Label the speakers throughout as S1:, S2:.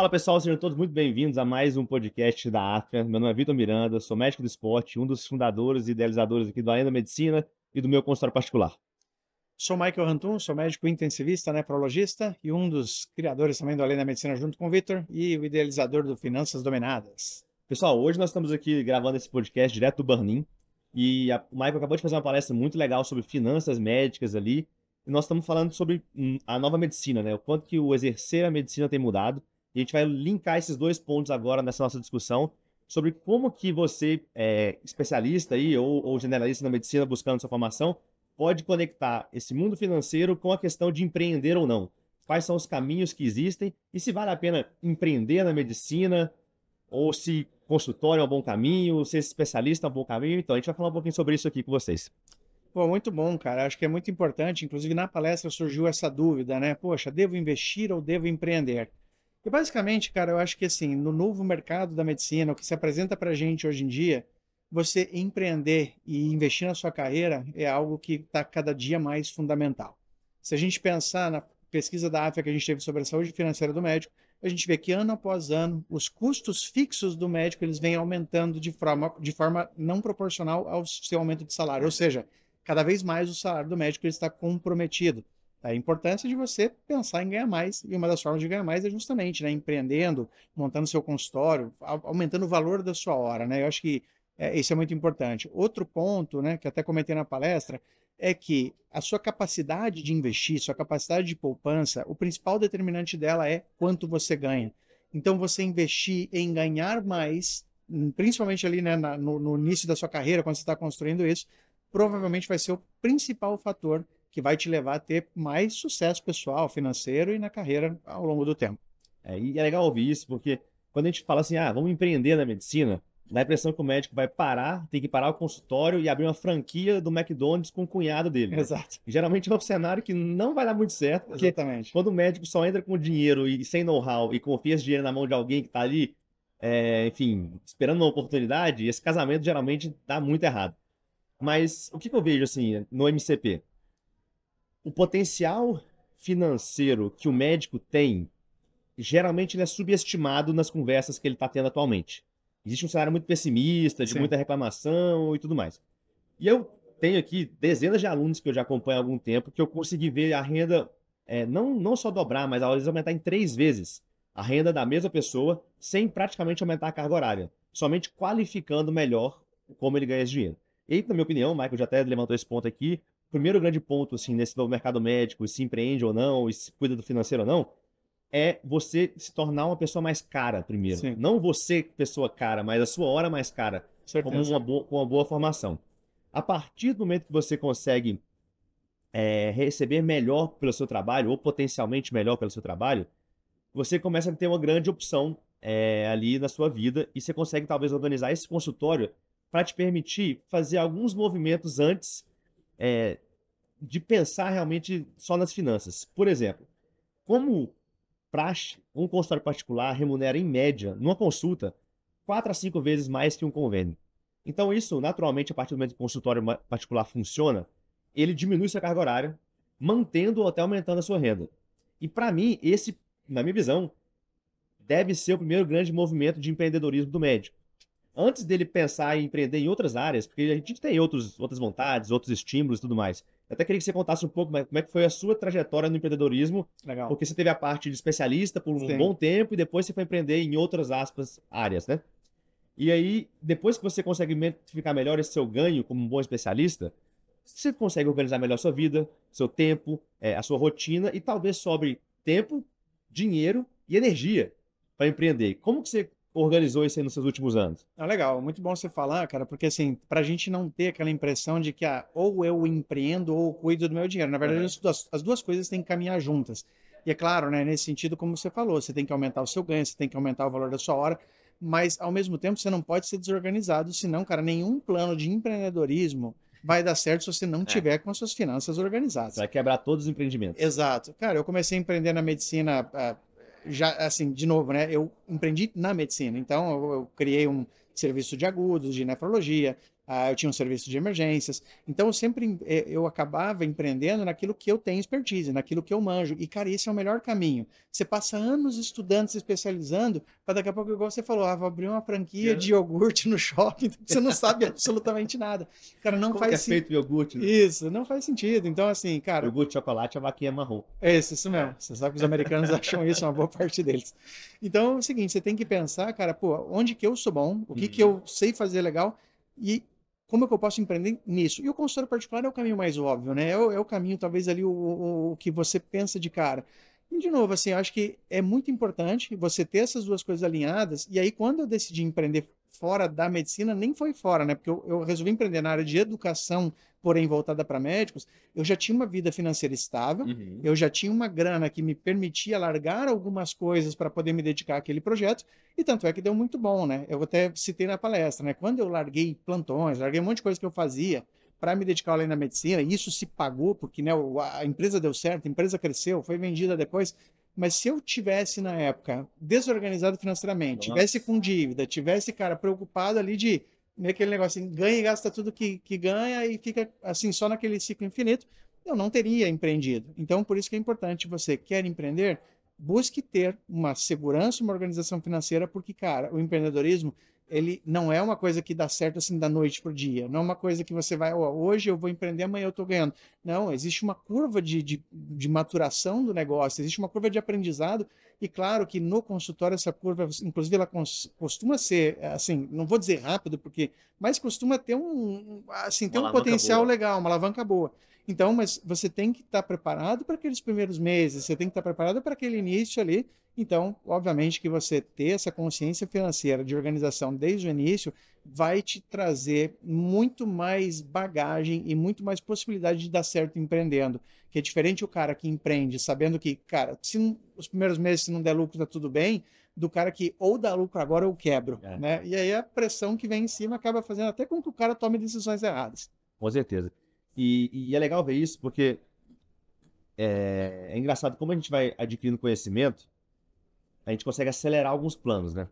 S1: Fala pessoal, sejam todos muito bem-vindos a mais um podcast da AFIA. Meu nome é Vitor Miranda, sou médico do esporte, um dos fundadores e idealizadores aqui do Ainda Medicina e do meu consultório particular.
S2: Sou Michael Rantun, sou médico intensivista, nefrologista e um dos criadores também do Além da Medicina junto com o Vitor e o idealizador do Finanças Dominadas. Pessoal, hoje nós
S1: estamos aqui gravando esse podcast direto do Barnim e a, o Michael acabou de fazer uma palestra muito legal sobre finanças médicas ali e nós estamos falando sobre hum, a nova medicina, né? O quanto que o exercer a medicina tem mudado e a gente vai linkar esses dois pontos agora nessa nossa discussão sobre como que você, é, especialista aí, ou, ou generalista na medicina buscando sua formação, pode conectar esse mundo financeiro com a questão de empreender ou não. Quais são os caminhos que existem e se vale a pena empreender na medicina ou se consultório é um bom caminho, ser especialista é um bom caminho. Então, a gente vai falar um pouquinho sobre isso aqui com vocês.
S2: Pô, muito bom, cara. Acho que é muito importante. Inclusive, na palestra surgiu essa dúvida, né? Poxa, devo investir ou devo empreender? E basicamente, cara, eu acho que assim, no novo mercado da medicina, o que se apresenta pra gente hoje em dia, você empreender e investir na sua carreira é algo que está cada dia mais fundamental. Se a gente pensar na pesquisa da África que a gente teve sobre a saúde financeira do médico, a gente vê que ano após ano os custos fixos do médico eles vêm aumentando de forma, de forma não proporcional ao seu aumento de salário. Ou seja, cada vez mais o salário do médico ele está comprometido. A importância de você pensar em ganhar mais. E uma das formas de ganhar mais é justamente né, empreendendo, montando seu consultório, aumentando o valor da sua hora. Né? Eu acho que é, isso é muito importante. Outro ponto, né, que até comentei na palestra, é que a sua capacidade de investir, sua capacidade de poupança, o principal determinante dela é quanto você ganha. Então, você investir em ganhar mais, hum, principalmente ali né, na, no, no início da sua carreira, quando você está construindo isso, provavelmente vai ser o principal fator que vai te levar a ter mais sucesso pessoal, financeiro e na carreira ao longo do tempo. É, e é legal ouvir isso, porque quando a gente fala assim, ah, vamos empreender na medicina,
S1: dá a impressão que o médico vai parar, tem que parar o consultório e abrir uma franquia do McDonald's com o cunhado dele. Né? Exato. Geralmente é um cenário que não vai dar muito certo. Exatamente. Quando o médico só entra com dinheiro e sem know-how e confia esse dinheiro na mão de alguém que está ali, é, enfim, esperando uma oportunidade, esse casamento geralmente dá muito errado. Mas o que, que eu vejo assim no MCP? o potencial financeiro que o médico tem, geralmente ele é subestimado nas conversas que ele está tendo atualmente. Existe um cenário muito pessimista, de Sim. muita reclamação e tudo mais. E eu tenho aqui dezenas de alunos que eu já acompanho há algum tempo que eu consegui ver a renda é, não, não só dobrar, mas às vezes aumentar em três vezes a renda da mesma pessoa sem praticamente aumentar a carga horária, somente qualificando melhor como ele ganha esse dinheiro. E, na minha opinião, o Michael já até levantou esse ponto aqui, primeiro grande ponto, assim, nesse novo mercado médico, se empreende ou não, se cuida do financeiro ou não, é você se tornar uma pessoa mais cara primeiro. Sim. Não você, pessoa cara, mas a sua hora mais cara, com uma, boa, com uma boa formação. A partir do momento que você consegue é, receber melhor pelo seu trabalho, ou potencialmente melhor pelo seu trabalho, você começa a ter uma grande opção é, ali na sua vida e você consegue talvez organizar esse consultório para te permitir fazer alguns movimentos antes é, de pensar realmente só nas finanças. Por exemplo, como praxe, um consultório particular remunera, em média, numa consulta, quatro a cinco vezes mais que um convênio. Então, isso, naturalmente, a partir do momento que o consultório particular funciona, ele diminui sua carga horária, mantendo ou até aumentando a sua renda. E, para mim, esse, na minha visão, deve ser o primeiro grande movimento de empreendedorismo do médico antes dele pensar em empreender em outras áreas, porque a gente tem outros, outras vontades, outros estímulos e tudo mais. Eu até queria que você contasse um pouco como é que foi a sua trajetória no empreendedorismo. Legal. Porque você teve a parte de especialista por um Sim. bom tempo e depois você foi empreender em outras aspas áreas, né? E aí, depois que você consegue ficar melhor esse seu ganho como um bom especialista, você consegue organizar melhor a sua vida, seu tempo, é, a sua rotina e talvez sobre tempo, dinheiro e energia para empreender. Como que você organizou isso aí nos seus últimos anos?
S2: Ah, legal, muito bom você falar, cara, porque assim, para a gente não ter aquela impressão de que ah, ou eu empreendo ou cuido do meu dinheiro. Na verdade, uhum. as, as, duas coisas têm que caminhar juntas. E é claro, né, nesse sentido, como você falou, você tem que aumentar o seu ganho, você tem que aumentar o valor da sua hora, mas ao mesmo tempo você não pode ser desorganizado, senão, cara, nenhum plano de empreendedorismo vai dar certo se você não é. tiver com as suas finanças organizadas. vai quebrar todos os empreendimentos. Exato. Cara, eu comecei a empreender na medicina há ah, já assim, de novo, né? Eu empreendi na medicina, então eu, eu criei um serviço de agudos, de nefrologia, ah, eu tinha um serviço de emergências. Então eu sempre eh, eu acabava empreendendo naquilo que eu tenho expertise, naquilo que eu manjo. E cara, esse é o melhor caminho. Você passa anos estudando, se especializando, para daqui a pouco igual você falou, ah, vou abrir uma franquia é. de iogurte no shopping, você não sabe absolutamente nada. Cara, não Como é faz sentido. É feito iogurte. Né? Isso, não faz sentido. Então assim, cara, iogurte chocolate, a vaquinha marrom. É isso, isso mesmo. Você sabe que os americanos acham isso uma boa parte deles. Então é o seguinte, você tem que pensar, cara, pô, onde que eu sou bom? O que que uhum. eu sei fazer legal? E como é que eu posso empreender nisso? E o consultório particular é o caminho mais óbvio, né? É o, é o caminho, talvez, ali, o, o, o, que você pensa de cara. E, de novo, assim, eu acho que é muito importante você ter essas duas coisas alinhadas. E aí, quando eu decidi empreender fora da medicina, nem foi fora, né? Porque eu, eu resolvi empreender na área de educação, porém voltada para médicos. Eu já tinha uma vida financeira estável, uhum. eu já tinha uma grana que me permitia largar algumas coisas para poder me dedicar àquele projeto, e tanto é que deu muito bom, né? Eu até citei na palestra, né? Quando eu larguei plantões, larguei um monte de coisa que eu fazia, para me dedicar além da medicina. Isso se pagou porque né, a empresa deu certo, a empresa cresceu, foi vendida depois. Mas se eu tivesse na época desorganizado financeiramente, Nossa. tivesse com dívida, tivesse cara preocupado ali de né, aquele negócio assim, ganha e gasta tudo que, que ganha e fica assim só naquele ciclo infinito, eu não teria empreendido. Então, por isso que é importante você quer empreender, busque ter uma segurança, uma organização financeira, porque cara, o empreendedorismo ele não é uma coisa que dá certo assim da noite para o dia. Não é uma coisa que você vai, oh, hoje eu vou empreender, amanhã eu estou ganhando. Não, existe uma curva de, de, de, maturação do negócio, existe uma curva de aprendizado. E claro que no consultório essa curva, inclusive, ela costuma ser, assim, não vou dizer rápido, porque, mas costuma ter um, assim, ter um potencial boa. legal, uma alavanca boa. Então, mas você tem que estar preparado para aqueles primeiros meses, você tem que estar preparado para aquele início ali. Então, obviamente que você ter essa consciência financeira de organização desde o início vai te trazer muito mais bagagem e muito mais possibilidade de dar certo empreendendo. Que é diferente o cara que empreende sabendo que, cara, se não, os primeiros meses se não der lucro tá tudo bem, do cara que ou dá lucro agora ou quebro, é. né? E aí a pressão que vem em cima acaba fazendo até com que o cara tome decisões erradas. Com certeza. E, e é legal
S1: ver isso, porque é, é engraçado como a gente vai adquirindo conhecimento, a gente consegue acelerar alguns planos, né?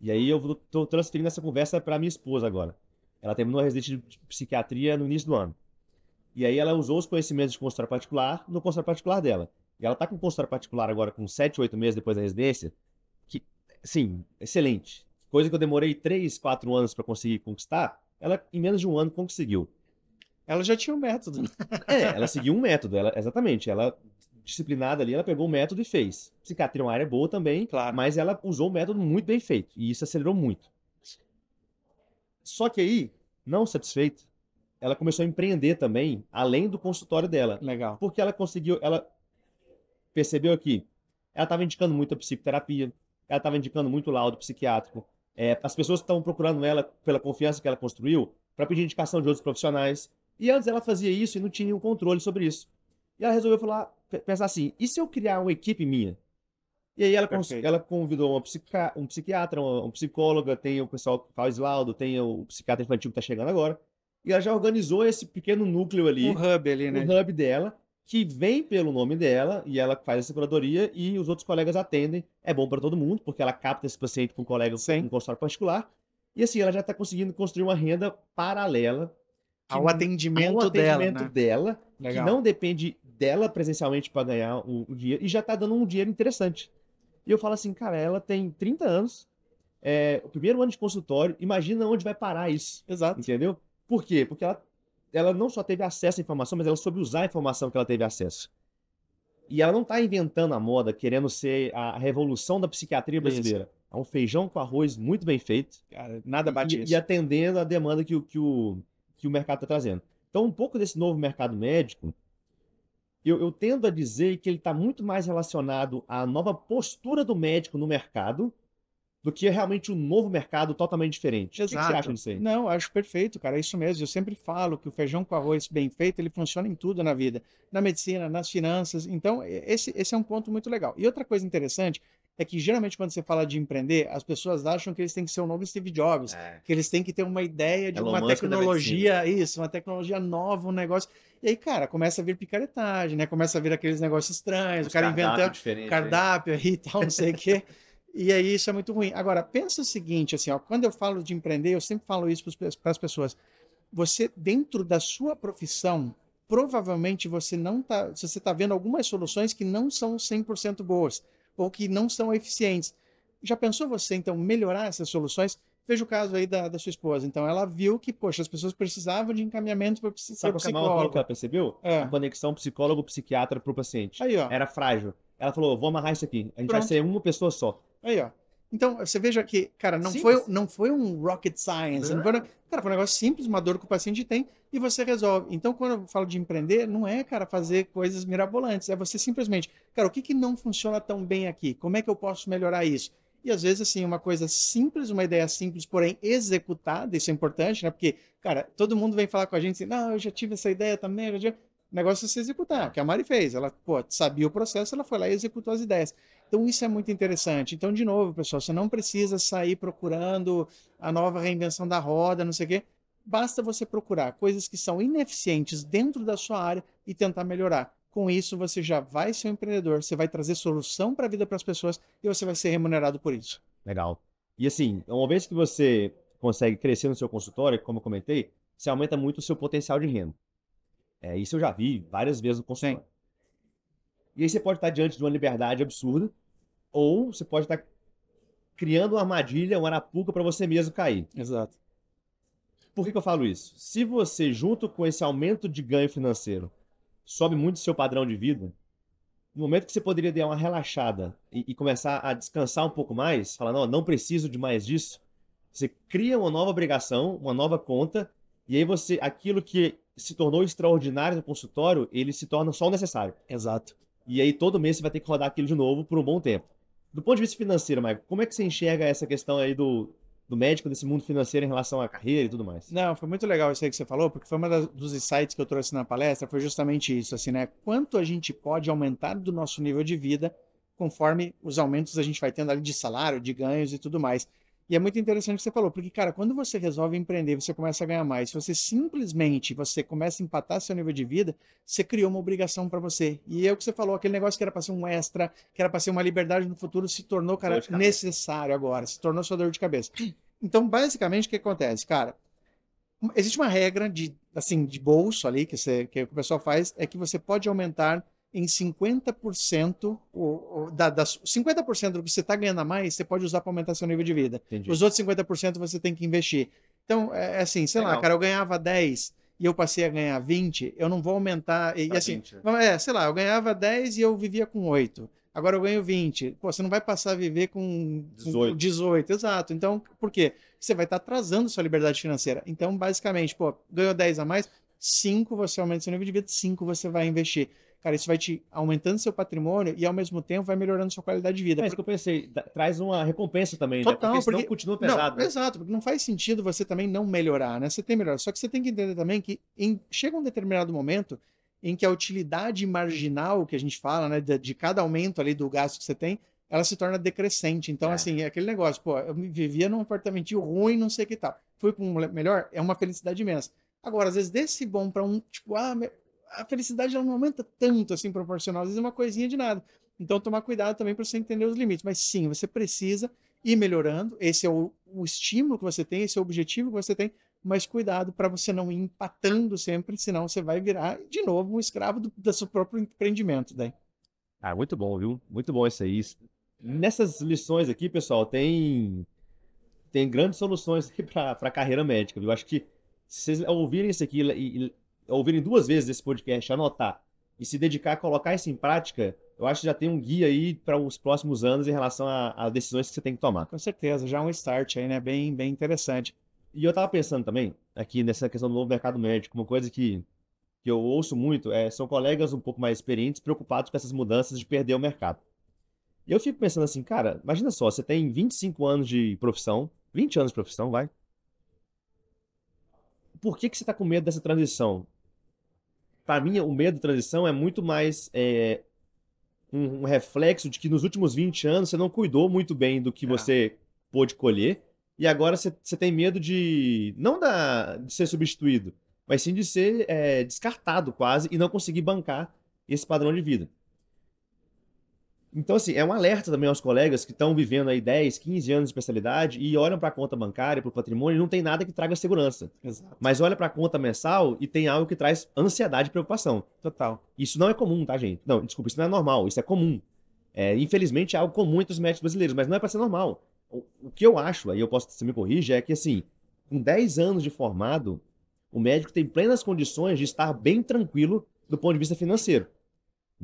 S1: E aí eu estou transferindo essa conversa para minha esposa agora. Ela terminou a residência de psiquiatria no início do ano. E aí ela usou os conhecimentos de consultório particular no consultório particular dela. E ela está com o consultório particular agora com 7, 8 meses depois da residência, que, sim, excelente. Coisa que eu demorei 3, 4 anos para conseguir conquistar, ela em menos de um ano conseguiu. Ela já tinha um método. é, ela seguiu um método, ela, exatamente. Ela, disciplinada ali, ela pegou o método e fez. Psiquiatria é uma área boa também, claro. mas ela usou o método muito bem feito. E isso acelerou muito. Só que aí, não satisfeita, ela começou a empreender também, além do consultório dela. Legal. Porque ela conseguiu, ela percebeu aqui. ela estava indicando muito a psicoterapia, ela estava indicando muito laudo psiquiátrico. É, as pessoas estavam procurando ela pela confiança que ela construiu para pedir indicação de outros profissionais. E antes ela fazia isso e não tinha nenhum controle sobre isso. E ela resolveu falar, pensar assim: e se eu criar uma equipe minha? E aí ela, ela convidou psica, um psiquiatra, uma, um psicóloga, tem o pessoal que faz laudo, tem o psiquiatra infantil que está chegando agora. E ela já organizou esse pequeno núcleo ali. Um hub ali, né? hub dela, que vem pelo nome dela, e ela faz essa curadoria e os outros colegas atendem. É bom para todo mundo, porque ela capta esse paciente com um colega Sim. em consultório particular. E assim, ela já está conseguindo construir uma renda paralela
S2: ao atendimento, ao atendimento
S1: dela, né? dela que não depende dela presencialmente para ganhar o, o, dinheiro e já tá dando um dinheiro interessante. E eu falo assim, cara, ela tem 30 anos, é, o primeiro ano de consultório, imagina onde vai parar isso. Exato. Entendeu? Por quê? Porque ela, ela não só teve acesso à informação, mas ela soube usar a informação que ela teve acesso. E ela não tá inventando a moda, querendo ser a revolução da psiquiatria brasileira. Isso. É um feijão com arroz muito bem feito. Cara, nada bate e, isso. E atendendo a demanda que, que o que o mercado está trazendo. Então, um pouco desse novo mercado médico, eu, eu tendo a dizer que ele está muito mais relacionado à nova postura
S2: do médico no mercado do que realmente um novo mercado totalmente diferente. Exato. O que você acha disso aí? Não, acho perfeito, cara. É isso mesmo. Eu sempre falo que o feijão com arroz bem feito, ele funciona em tudo na vida. Na medicina, nas finanças. Então, esse, esse é um ponto muito legal. E outra coisa interessante é que geralmente quando você fala de empreender, as pessoas acham que eles têm que ser o um novo Steve Jobs, é. que eles têm que ter uma ideia de Elon uma Musk tecnologia, isso, uma tecnologia nova, um negócio. E aí, cara, começa a vir picaretagem, né? Começa a vir aqueles negócios estranhos, Os o cara inventando cardápio aí e tal, não sei o quê. E aí isso é muito ruim. Agora, pensa o seguinte, assim, ó, quando eu falo de empreender, eu sempre falo isso para as pessoas. Você, dentro da sua profissão, provavelmente você não tá, você está vendo algumas soluções que não são 100% boas ou que não são eficientes. Já pensou você, então, melhorar essas soluções? Veja o caso aí da, da sua esposa. Então, ela viu que, poxa, as pessoas precisavam de encaminhamento para é psicólogo. Sabe qual que ela percebeu? É.
S1: A conexão psicólogo-psiquiatra para o paciente. Aí, ó. Era frágil. Ela falou, vou amarrar isso aqui. A gente Pronto. vai ser uma pessoa só.
S2: Aí, ó. Então, você veja que, cara, não foi, não foi um rocket science. Uhum. Não né? foi, cara, foi um negócio simples, uma dor que o paciente tem e você resolve. Então, quando eu falo de empreender, não é, cara, fazer coisas mirabolantes. É você simplesmente, cara, o que, que não funciona tão bem aqui? Como é que eu posso melhorar isso? E às vezes, assim, uma coisa simples, uma ideia simples, porém executada, isso é importante, né? Porque, cara, todo mundo vem falar com a gente assim, não, eu já tive essa ideia também, eu já... o negócio é se executar, que a Mari fez. Ela, pô, sabia o processo, ela foi lá e executou as ideias. Então, isso é muito interessante. Então, de novo, pessoal, você não precisa sair procurando a nova reinvenção da roda, não sei o quê. Basta você procurar coisas que são ineficientes dentro da sua área e tentar melhorar. Com isso, você já vai ser um empreendedor, você vai trazer solução para a vida para as pessoas e você vai ser remunerado por isso.
S1: Legal. E assim, uma vez que você consegue crescer no seu consultório, como eu comentei, você aumenta muito o seu potencial de renda. É, isso eu já vi várias vezes no consultório. Sim. E aí você pode estar diante de uma liberdade absurda, ou você pode estar criando uma armadilha, um arapuca para você mesmo cair. Exato. Por que, que eu falo isso? Se você, junto com esse aumento de ganho financeiro, sobe muito seu padrão de vida, no momento que você poderia dar uma relaxada e, e, começar a descansar um pouco mais, falar, não, não preciso de mais disso, você cria uma nova obrigação, uma nova conta, e aí você, aquilo que se tornou extraordinário no consultório, ele se torna só o necessário. Exato. E aí todo mês você vai ter que rodar aquilo de novo por um bom tempo. Do ponto de vista financeiro, Maicon, como é que você enxerga essa questão aí do, do médico, desse mundo financeiro em relação à carreira e tudo mais?
S2: Não, foi muito legal isso aí que você falou, porque foi um dos insights que eu trouxe na palestra, foi justamente isso, assim, né? Quanto a gente pode aumentar do nosso nível de vida conforme os aumentos a gente vai tendo ali de salário, de ganhos e tudo mais. E é muito interessante o que você falou, porque, cara, quando você resolve empreender, você começa a ganhar mais. Se você simplesmente você começa a empatar seu nível de vida, você criou uma obrigação para você. E é o que você falou, aquele negócio que era para ser um extra, que era para ser uma liberdade no futuro, se tornou, cara, necessário agora, se tornou sua dor de cabeça. Então, basicamente, o que acontece, cara? Existe uma regra de, assim, de bolso ali, que, você, que o pessoal faz, é que você pode aumentar em 50% o, o, da, das, 50% do que você está ganhando a mais, você pode usar para aumentar seu nível de vida. Entendi. Os outros 50% você tem que investir. Então, é, é assim, sei Legal. lá, cara, eu ganhava 10 e eu passei a ganhar 20, eu não vou aumentar. E, tá assim, 20. Né? é, sei lá, eu ganhava 10 e eu vivia com 8. Agora eu ganho 20. Pô, você não vai passar a viver com 18. 18 exato. Então, por quê? Você vai estar tá atrasando sua liberdade financeira. Então, basicamente, pô, ganhou 10 a mais, 5 você aumenta seu nível de vida, 5 você vai investir. Cara, isso vai te aumentando seu patrimônio e ao mesmo tempo vai melhorando sua qualidade de vida. É isso que eu pensei, traz uma recompensa também, né? Total, né? Porque senão continua pesado. Não, né? Exato, porque não faz sentido você também não melhorar, né? Você tem melhor. Só que você tem que entender também que em... chega um determinado momento em que a utilidade marginal que a gente fala, né, de, de cada aumento ali do gasto que você tem, ela se torna decrescente. Então, é. assim, é aquele negócio, pô, eu vivia num apartamentinho ruim, não sei o que tal. Fui para um melhor, é uma felicidade imensa. Agora, às vezes, desse bom para um, tipo, ah, a felicidade ela não aumenta tanto assim proporcional, às vezes é uma coisinha de nada. Então, tomar cuidado também para você entender os limites. Mas sim, você precisa ir melhorando. Esse é o, o estímulo que você tem, esse é o objetivo que você tem. Mas cuidado para você não ir empatando sempre, senão você vai virar de novo um escravo do, do seu próprio empreendimento. Daí. Né?
S1: Ah, muito bom, viu? Muito bom isso aí. Nessas lições aqui, pessoal, tem tem grandes soluções para a carreira médica. Viu? Eu acho que se vocês ouvirem isso aqui e, e ouvirem duas vezes esse podcast, anotar e se dedicar a colocar isso em prática, eu acho que já tem um guia aí para os próximos anos em relação a, decisões que você tem que tomar. Com certeza,
S2: já é um start aí, né? Bem, bem interessante. E eu
S1: estava pensando também, aqui nessa questão do novo mercado médico, uma coisa que, que eu ouço muito é, são colegas um pouco mais experientes preocupados com essas mudanças de perder o mercado. E eu fico pensando assim, cara, imagina só, você tem 25 anos de profissão, 20 anos de profissão, vai, por que, que você está com medo dessa transição? Para mim, o medo de transição é muito mais é, um, um, reflexo de que nos últimos 20 anos você não cuidou muito bem do que é. você pôde colher e agora você, você tem medo de não da, de ser substituído, mas sim de ser é, descartado quase e não conseguir bancar esse padrão de vida. Então, assim, é um alerta também aos colegas que estão vivendo aí 10, 15 anos de especialidade e olham para a conta bancária, para o patrimônio, e não tem nada que traga segurança. Exato. Mas olha para a conta mensal e tem algo que traz ansiedade e preocupação. Total. Isso não é comum, tá, gente? Não, desculpa, isso não é normal, isso é comum. É, infelizmente, é algo comum entre os médicos brasileiros, mas não é para ser normal. O, o, que eu acho, aí eu posso se me corrija, é que, assim, com 10 anos de formado, o médico tem plenas condições de estar bem tranquilo do ponto de vista financeiro.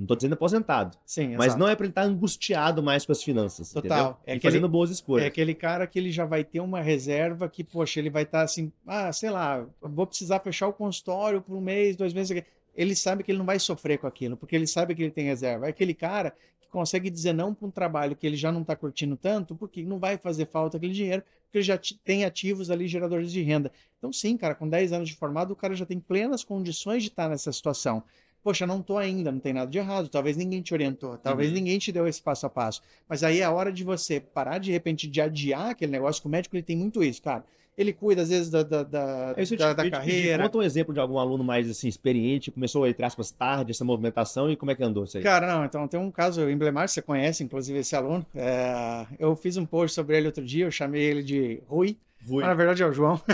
S1: Não estou dizendo aposentado. Sim, Mas não é para ele estar tá angustiado mais com as finanças.
S2: Total. É aquele, fazendo boas escolhas. É aquele cara que ele já vai ter uma reserva que, poxa, ele vai estar tá assim, ah, sei lá, vou precisar fechar o consultório por um mês, dois meses. Ele sabe que ele não vai sofrer com aquilo, porque ele sabe que ele tem reserva. É aquele cara que consegue dizer não para um trabalho que ele já não está curtindo tanto, porque não vai fazer falta aquele dinheiro, porque ele já tem ativos ali geradores de renda. Então, sim, cara, com 10 anos de formado, o cara já tem plenas condições de estar tá nessa situação poxa, não tô ainda, não tem nada de errado, talvez ninguém te orientou, talvez uhum. ninguém te deu esse passo a passo. Mas aí é a hora de você parar de repente de adiar aquele negócio, que o médico ele tem muito isso, cara. Ele cuida, às vezes, da, da, da, da, da carreira. Conta
S1: um exemplo de algum aluno mais assim, experiente, começou, entre aspas, tarde essa movimentação e como é que andou isso aí? Cara,
S2: não, então tem um caso emblemático, você conhece, inclusive, esse aluno. É, eu fiz um post sobre ele outro dia, eu chamei ele de Rui. Rui. Mas, na verdade, é o João.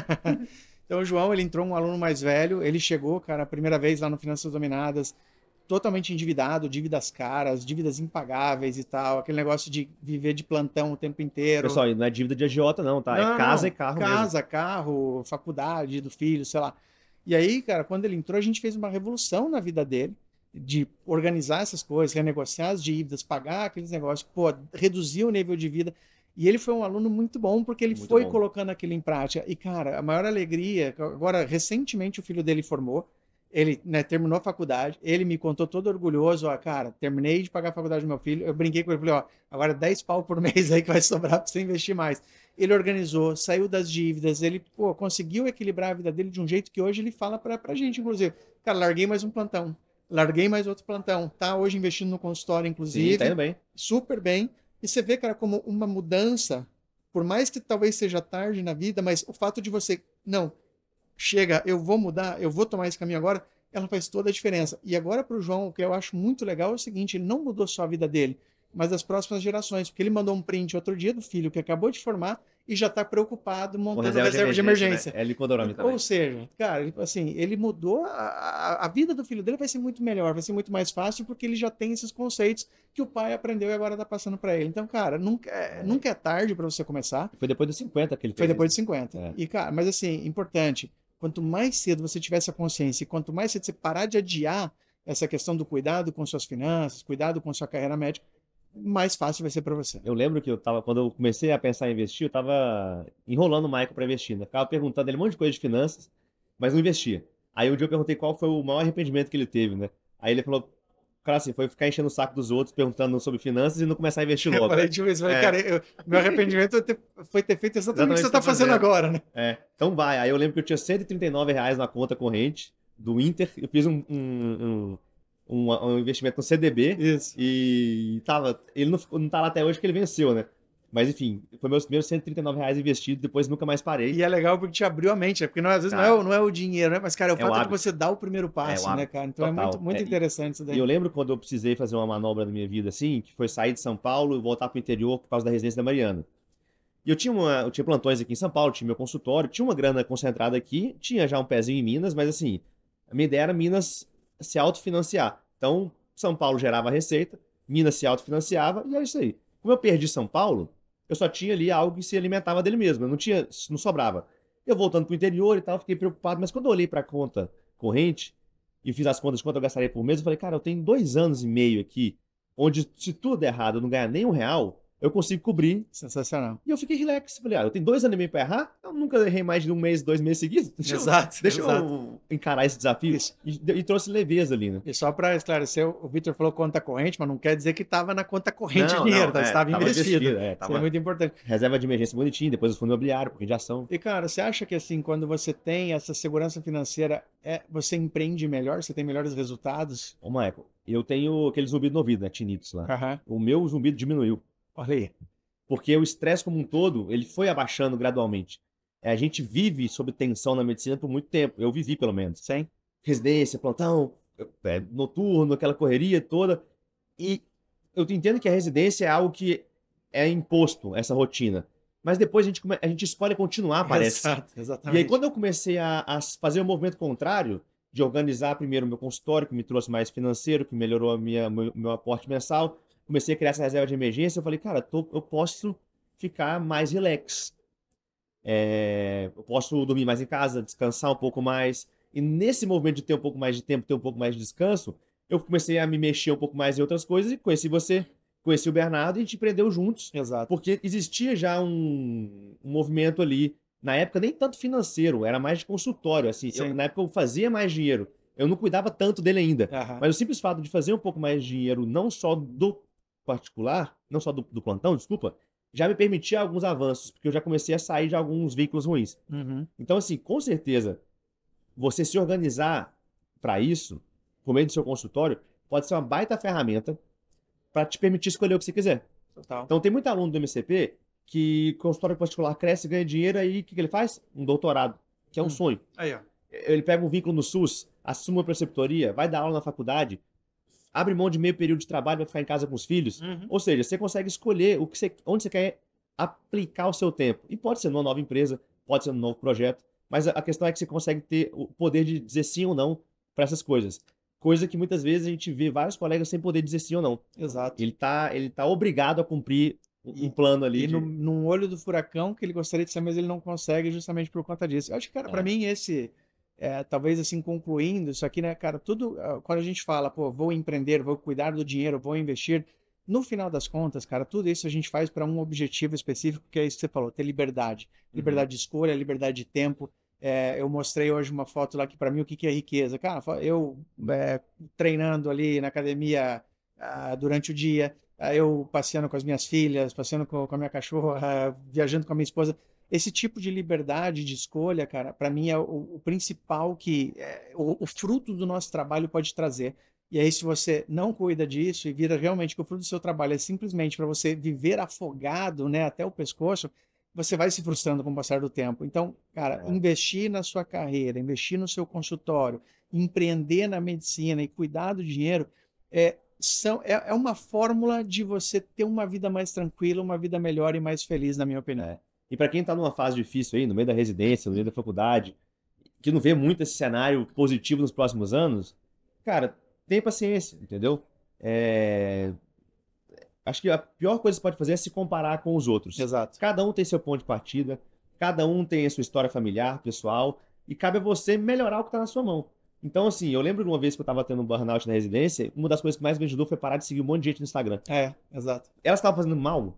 S2: Então, o João, ele entrou um aluno mais velho, ele chegou, cara, a primeira vez lá no Finanças Dominadas, totalmente endividado, dívidas caras, dívidas impagáveis e tal, aquele negócio de viver de plantão o tempo inteiro. Pessoal,
S1: não é dívida de agiota não, tá? É não, é casa e carro Casa,
S2: mesmo. carro, faculdade do filho, sei lá. E aí, cara, quando ele entrou, a gente fez uma revolução na vida dele, de organizar essas coisas, renegociar as dívidas, pagar aqueles negócios, pô, reduzir o nível de vida. E ele foi um aluno muito bom, porque ele muito foi bom. colocando aquilo em prática. E, cara, a maior alegria, agora, recentemente o filho dele formou, ele né, terminou a faculdade, ele me contou todo orgulhoso, ó, cara, terminei de pagar a faculdade do meu filho, eu brinquei com ele, falei, ó, agora 10 pau por mês aí que vai sobrar para você investir mais. Ele organizou, saiu das dívidas, ele pô, conseguiu equilibrar a vida dele de um jeito que hoje ele fala para a gente, inclusive, cara, larguei mais um plantão, larguei mais outro plantão, tá hoje investindo no consultório, inclusive. Sim, tá indo bem. Super bem e você vê, cara, como uma mudança, por mais que talvez seja tarde na vida, mas o fato de você, não, chega, eu vou mudar, eu vou tomar esse caminho agora, ela faz toda a diferença. E agora para o João, o que eu acho muito legal é o seguinte, ele não mudou só a vida dele, mas das próximas gerações, porque ele mandou um print outro dia do filho que acabou de formar, e já está preocupado montando reserva, reserva de emergência.
S1: De emergência. Né? É Ou
S2: seja, cara, assim, ele mudou, a, a vida do filho dele vai ser muito melhor, vai ser muito mais fácil, porque ele já tem esses conceitos que o pai aprendeu e agora está passando para ele. Então, cara, nunca é, é. nunca é tarde para você começar. Foi depois dos 50 que ele fez. Foi depois dos 50. É. E, cara, mas assim, importante, quanto mais cedo você tiver essa consciência e quanto mais cedo você parar de adiar essa questão do cuidado com suas finanças, cuidado com sua carreira médica, mais fácil vai ser para você. Eu
S1: lembro que eu tava, quando eu comecei a pensar em investir, eu estava enrolando o Michael para investir, né? Ficava perguntando ele um monte de coisa de finanças, mas não investia. Aí um dia eu perguntei qual foi o maior arrependimento que ele teve, né? Aí ele falou, cara, assim, foi ficar enchendo o saco dos outros, perguntando sobre finanças e não começar a investir logo. Eu falei, tipo, eu falei, é. cara, eu, meu arrependimento
S2: foi ter feito exatamente, exatamente o que você está tá fazendo, agora, né?
S1: É, então vai. Aí eu lembro que eu tinha 139 reais na conta corrente do Inter, eu fiz um, um, um um, um investimento no CDB. Isso. E tava, ele não, não tá lá até hoje porque ele venceu, né? Mas enfim, foi meus primeiros 139 reais investidos, depois nunca mais parei. E é legal porque te abriu a mente, né? Porque não, é, às vezes não, é, não
S2: é o dinheiro, né? Mas, cara, é o é fato de você dar o primeiro é passo, é né, cara? Então é Total. é muito, muito interessante isso daí. E eu
S1: lembro quando eu precisei fazer uma manobra na minha vida, assim, que foi sair de São Paulo e voltar para o interior por causa da residência da Mariana. E eu tinha, uma, eu tinha plantões aqui em São Paulo, tinha meu consultório, tinha uma grana concentrada aqui, tinha já um pezinho em Minas, mas assim, a minha ideia era Minas se autofinanciar. Então, São Paulo gerava receita, Minas se autofinanciava e é isso aí. Como eu perdi São Paulo, eu só tinha ali algo que se alimentava dele mesmo, eu não tinha, não sobrava. Eu voltando para o interior e tal, fiquei preocupado, mas quando eu olhei para a conta corrente e fiz as contas de quanto eu gastaria por mês, eu falei, cara, eu tenho dois anos e meio aqui, onde se tudo der é errado eu não ganhar nem um real, eu consigo cobrir, sensacional. E eu fiquei relax, falei, ah, eu tenho dois anos e meio pra errar, eu nunca errei mais de um mês, dois
S2: meses seguidos. Deixa exato, eu, deixa exato. eu encarar esse desafio. E, e, trouxe leveza ali, né? E só pra esclarecer, o Victor falou conta corrente, mas não quer dizer que tava na conta corrente não, dinheiro, não, tá? É, estava investido. investido é, é tava... é muito
S1: importante. Reserva de emergência bonitinho, depois o fundo imobiliário, porque de ação.
S2: E cara, você acha que assim, quando você tem essa segurança financeira, é, você empreende melhor, você tem melhores resultados?
S1: Ô, Michael, eu tenho aquele zumbido no ouvido, né? Tinnitus lá. O meu zumbido diminuiu. Olha aí. Porque o estresse como um todo, ele foi abaixando gradualmente. É, a gente vive sob tensão na medicina por muito tempo. Eu vivi, pelo menos. Sim. Residência, plantão, é, noturno, aquela correria toda. E eu entendo que a residência é algo que é imposto, essa rotina. Mas depois a gente, come... a gente escolhe continuar, parece. Exato, exatamente. E aí, quando eu comecei a, a fazer o um movimento contrário, de organizar primeiro o meu consultório, que me trouxe mais financeiro, que melhorou o meu, meu aporte mensal, comecei a criar essa reserva de emergência, eu falei, cara, tô, eu posso ficar mais relax. É, eu posso dormir mais em casa, descansar um pouco mais. E nesse movimento de ter um pouco mais de tempo, ter um pouco mais de descanso, eu comecei a me mexer um pouco mais em outras coisas e conheci você, conheci o Bernardo e a gente empreendeu juntos. Exato. Porque existia já um, um movimento ali, na época nem tanto financeiro, era mais de consultório. Assim, eu, na época eu fazia mais dinheiro. Eu não cuidava tanto dele ainda. Uhum. Mas o simples fato de fazer um pouco mais de dinheiro, não só do particular, não só do, do plantão, desculpa, já me permitia alguns avanços, porque eu já comecei a sair de alguns veículos ruins. Uhum. Então, assim, com certeza, você se organizar para isso, por meio do seu consultório, pode ser uma baita ferramenta para te permitir escolher o que você quiser. Total. Então, tem muito aluno do MCP que consultório particular cresce, ganha dinheiro, e o que, que ele faz? Um doutorado, que é um hum. sonho. Aí, ó. Ele pega um vínculo no SUS, assume uma preceptoria, vai dar aula na faculdade, abre mão de meio período de trabalho para ficar em casa com os filhos. Uhum. Ou seja, você consegue escolher o que você, onde você quer aplicar o seu tempo. E pode ser numa nova empresa, pode ser num novo projeto, mas a questão é que você consegue ter o poder de dizer sim ou não para essas coisas. Coisa que muitas vezes a gente vê vários colegas sem poder dizer sim ou não. Exato. Ele tá, ele tá obrigado a cumprir um plano ali. E de... no,
S2: num olho do furacão que ele gostaria de ser, mas ele não consegue justamente por conta disso. Eu acho que, cara, é. para mim, esse é, talvez assim concluindo isso aqui, né, cara, tudo ah, quando a gente fala, pô, vou empreender, vou cuidar do dinheiro, vou investir, no final das contas, cara, tudo isso a gente faz para um objetivo específico, que é isso que você falou, ter liberdade, uhum. liberdade uhum. de escolha, liberdade de tempo. É, eu mostrei hoje uma foto lá que para mim o que, que é riqueza, cara, eu é, treinando ali na academia ah, durante o dia, ah, eu passeando com as minhas filhas, passeando com, com a minha cachorra, viajando com a minha esposa esse tipo de liberdade de escolha, cara, para mim é o, o principal que é, o, o, fruto do nosso trabalho pode trazer. E aí, se você não cuida disso e vira realmente que o fruto do seu trabalho é simplesmente para você viver afogado, né, até o pescoço, você vai se frustrando com o passar do tempo. Então, cara, é. investir na sua carreira, investir no seu consultório, empreender na medicina e cuidar do dinheiro é, são, é, é uma fórmula de você ter uma vida mais tranquila, uma vida melhor e mais feliz, na minha opinião. É. E para quem está numa fase difícil aí, no meio da residência, no meio da faculdade,
S1: que não vê muito esse cenário positivo nos próximos anos, cara, tenha paciência, entendeu? É... Acho que a pior coisa que você pode fazer é se comparar com os outros. Exato. Cada um tem seu ponto de partida, cada um tem a sua história familiar, pessoal, e cabe a você melhorar o que está na sua mão. Então, assim, eu lembro de uma vez que eu estava tendo um burnout na residência, uma das coisas que mais me ajudou foi parar de seguir um monte de gente no Instagram. É, exato. Elas estavam fazendo mal?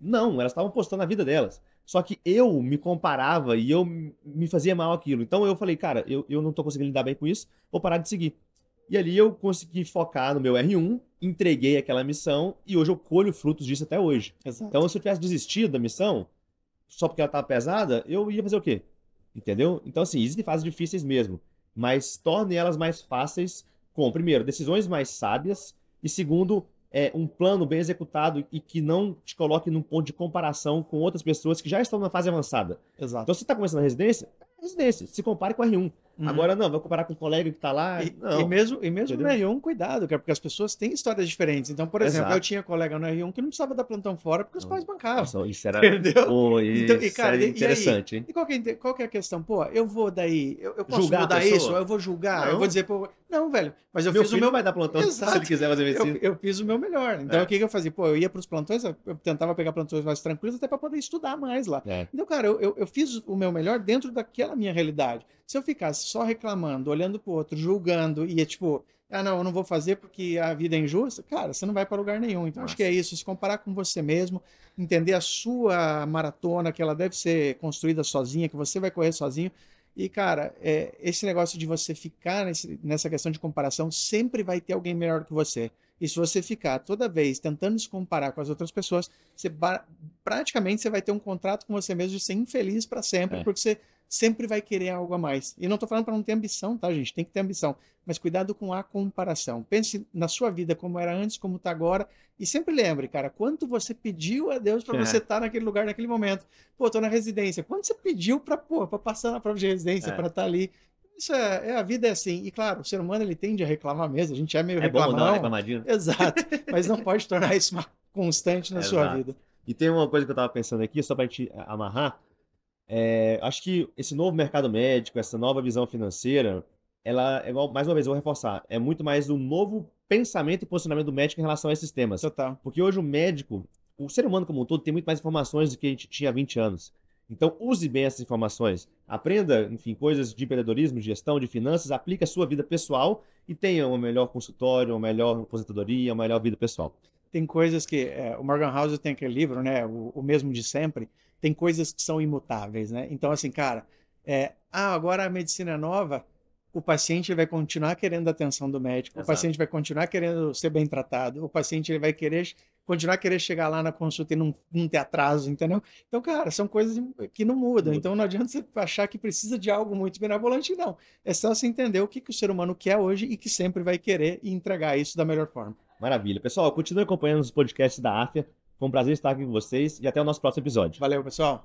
S1: Não, elas estavam postando a vida delas. Só que eu me comparava e eu me fazia mal aquilo. Então eu falei, cara, eu, eu não tô conseguindo lidar bem com isso, vou parar de seguir. E ali eu consegui focar no meu R1, entreguei aquela missão e hoje eu colho frutos disso até hoje. Exato. Então se eu tivesse desistido da missão, só porque ela tava pesada, eu ia fazer o quê? Entendeu? Então assim, existem fases difíceis mesmo, mas torne elas mais fáceis com, primeiro, decisões mais sábias e segundo, é, um plano bem executado e que não te coloque num ponto de comparação com outras pessoas que já estão na fase avançada. Exato. Então, se você está começando a residência, é residência,
S2: se compare com a R1. Uhum. Agora não, vai comparar com o um colega que está lá. E, não. e mesmo, e mesmo no R1, cuidado, porque as pessoas têm histórias diferentes. Então, por exemplo, Exato. eu tinha colega no R1 que não precisava dar plantão fora porque os pais bancavam. Nossa, isso era, Entendeu? Pô, isso então, e, cara, interessante, e, aí, hein? E qual, é, qual é a questão? Pô, eu vou daí, eu, eu posso julgar mudar isso? Eu vou julgar, não. eu vou dizer, pô, não, velho, mas eu meu fiz o meu. vai dar plantão Exato. se ele quiser fazer medicina. Eu, eu fiz o meu melhor. Então, é. o que, que eu fazia? Pô, eu ia para os plantões, eu tentava pegar plantões mais tranquilos até para poder estudar mais lá. É. Então, cara, eu, eu, eu fiz o meu melhor dentro daquela minha realidade. Se eu ficasse só reclamando, olhando pro outro, julgando, e é tipo, ah, não, eu não vou fazer porque a vida é injusta, cara, você não vai para lugar nenhum. Então, Nossa. acho que é isso, se comparar com você mesmo, entender a sua maratona, que ela deve ser construída sozinha, que você vai correr sozinho. E, cara, é, esse negócio de você ficar nesse, nessa questão de comparação, sempre vai ter alguém melhor que você. E se você ficar toda vez tentando se comparar com as outras pessoas, você praticamente você vai ter um contrato com você mesmo de ser infeliz para sempre, é. porque você sempre vai querer algo a mais. E não estou falando para não ter ambição, tá, gente? Tem que ter ambição. Mas cuidado com a comparação. Pense na sua vida como era antes, como está agora. E sempre lembre, cara, quanto você pediu a Deus para é. você estar tá naquele lugar, naquele momento. Pô, estou na residência. Quanto você pediu para passar na prova de residência, é. para estar tá ali isso é, é, a vida é assim. E claro, o ser humano ele tende a reclamar mesmo. A gente é meio é reclamão. Bom dar uma Exato. Mas não pode tornar isso uma constante na é sua exato. vida.
S1: E tem uma coisa que eu estava pensando aqui, só para a gente é, amarrar. É, acho que esse novo mercado médico, essa nova visão financeira, ela, é mais uma vez, eu vou reforçar, é muito mais um novo pensamento e posicionamento do médico em relação a esses temas. Total. Porque hoje o médico, o ser humano como um todo, tem muito mais informações do que a gente tinha há 20 anos. Então, use bem essas informações. Aprenda, enfim, coisas de empreendedorismo, gestão, de finanças, aplique a sua vida pessoal e tenha um melhor consultório, uma melhor aposentadoria, uma melhor vida pessoal.
S2: Tem coisas que. É, o Morgan House tem aquele livro, né? O, o, mesmo de sempre. Tem coisas que são imutáveis, né? Então, assim, cara, é, ah, agora a medicina é nova, o paciente vai continuar querendo a atenção do médico, Exato. o paciente vai continuar querendo ser bem tratado, o paciente ele vai querer continuar querendo chegar lá na consulta e não, não ter atraso, entendeu? Então, cara, são coisas que não mudam. Muda. Então, não adianta você achar que precisa de algo muito mirabolante, não. É só você entender o que, que o ser humano quer hoje e que sempre vai querer e entregar isso da melhor forma.
S1: Maravilha. Pessoal, continue acompanhando os podcasts da AFIA. Foi um prazer estar aqui com vocês e até o nosso próximo episódio. Valeu, pessoal.